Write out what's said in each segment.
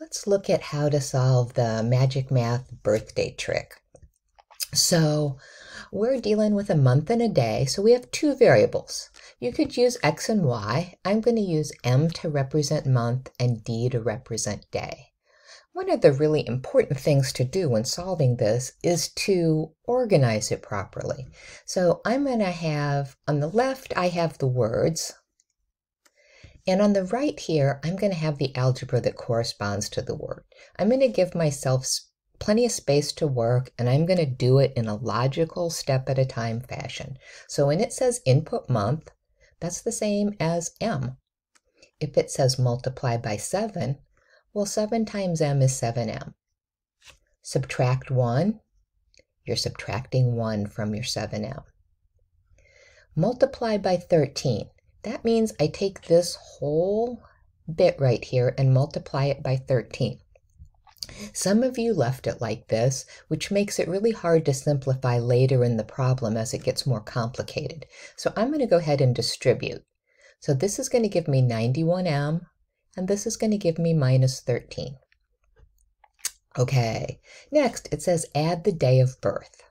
Let's look at how to solve the magic math birthday trick. So we're dealing with a month and a day, so we have two variables. You could use x and y. I'm going to use m to represent month and d to represent day. One of the really important things to do when solving this is to organize it properly. So I'm going to have, on the left, I have the words, and on the right here, I'm going to have the algebra that corresponds to the word. I'm going to give myself plenty of space to work, and I'm going to do it in a logical step at a time fashion. So when it says input month, that's the same as M. If it says multiply by 7, well, 7 times M is 7M. Subtract 1, you're subtracting 1 from your 7M. Multiply by 13. That means I take this whole bit right here and multiply it by 13. Some of you left it like this, which makes it really hard to simplify later in the problem as it gets more complicated. So I'm going to go ahead and distribute. So this is going to give me 91m, and this is going to give me minus 13. Okay, next it says add the day of birth.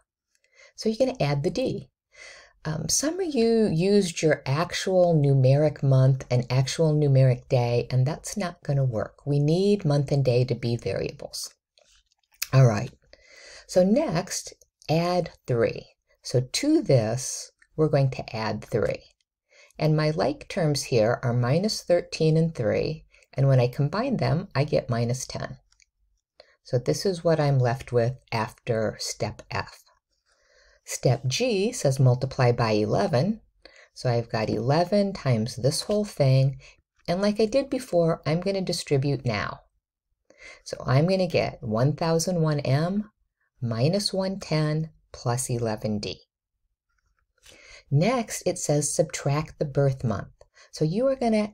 So you're going to add the D. Um, some of you used your actual numeric month and actual numeric day, and that's not going to work. We need month and day to be variables. All right. So next, add 3. So to this, we're going to add 3. And my like terms here are minus 13 and 3, and when I combine them, I get minus 10. So this is what I'm left with after step F. Step G says multiply by 11. So I've got 11 times this whole thing. And like I did before, I'm going to distribute now. So I'm going to get 1001m minus 110 plus 11d. Next, it says subtract the birth month. So you are going to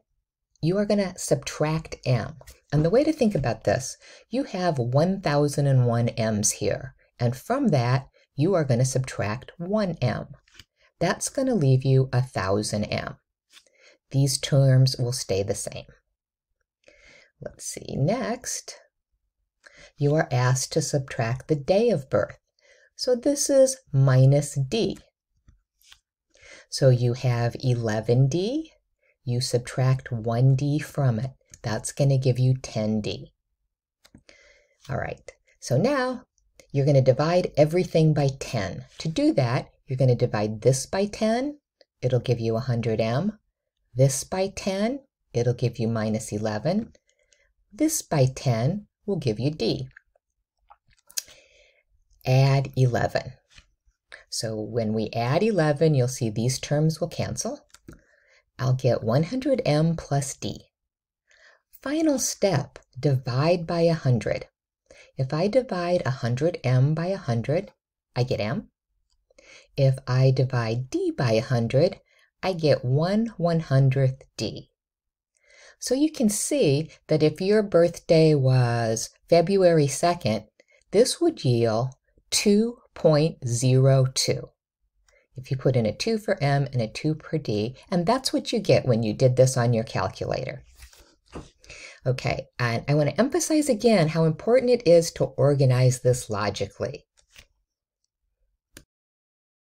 you are going to subtract m. And the way to think about this, you have 1001 m's here. And from that, you are going to subtract 1m. That's going to leave you 1000m. These terms will stay the same. Let's see, next, you are asked to subtract the day of birth. So this is minus d. So you have 11d, you subtract 1d from it. That's going to give you 10d. All right, so now you're going to divide everything by 10. To do that, you're going to divide this by 10. It'll give you 100m. This by 10, it'll give you minus 11. This by 10 will give you d. Add 11. So when we add 11, you'll see these terms will cancel. I'll get 100m plus d. Final step, divide by 100. If I divide 100m by 100, I get m. If I divide d by 100, I get 1 100th d. So you can see that if your birthday was February 2nd, this would yield 2.02. If you put in a 2 for m and a 2 for d, and that's what you get when you did this on your calculator. Okay, and I want to emphasize again how important it is to organize this logically.